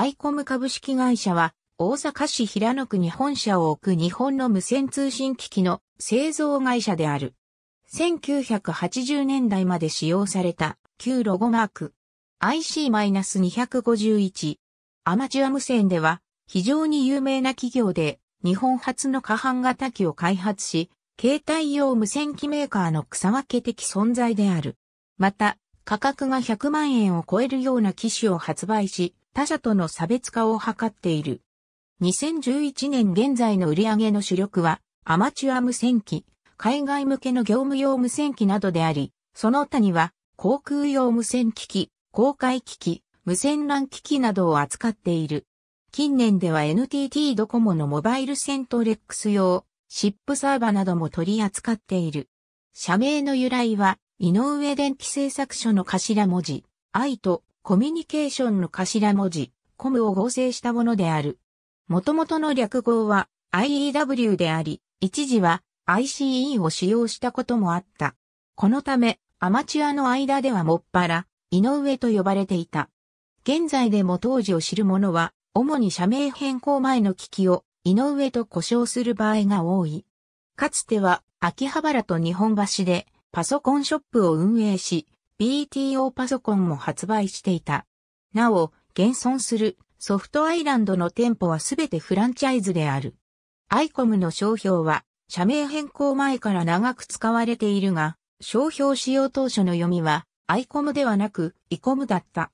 アイコム株式会社は、大阪市平野区に本社を置く日本の無線通信機器の製造会社である。1980年代まで使用された旧ロゴマーク IC-251。アマチュア無線では非常に有名な企業で日本初の下半型機を開発し、携帯用無線機メーカーの草分け的存在である。また、価格が100万円を超えるような機種を発売し、他社との差別化を図っている。2011年現在の売上の主力は、アマチュア無線機、海外向けの業務用無線機などであり、その他には、航空用無線機器、公開機器、無線 LAN 機器などを扱っている。近年では NTT ドコモのモバイルセントレックス用、シップサーバなども取り扱っている。社名の由来は、井上電機製作所の頭文字、I とコミュニケーションの頭文字、コムを合成したものである。元々の略語は IEW であり、一時は ICE を使用したこともあった。このため、アマチュアの間ではもっぱら、井上と呼ばれていた。現在でも当時を知る者は、主に社名変更前の機器を井上と呼称する場合が多い。かつては、秋葉原と日本橋で、パソコンショップを運営し、BTO パソコンも発売していた。なお、現存するソフトアイランドの店舗はすべてフランチャイズである。アイコムの商標は、社名変更前から長く使われているが、商標使用当初の読みは、アイコムではなく、イコムだった。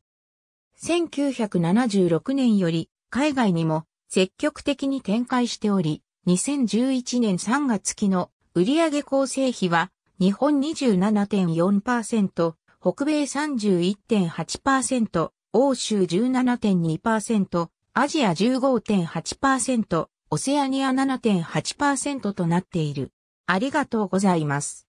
1976年より、海外にも積極的に展開しており、2011年3月期の売上構成比は、日本27.4%、北米31.8%、欧州17.2%、アジア15.8%、オセアニア7.8%となっている。ありがとうございます。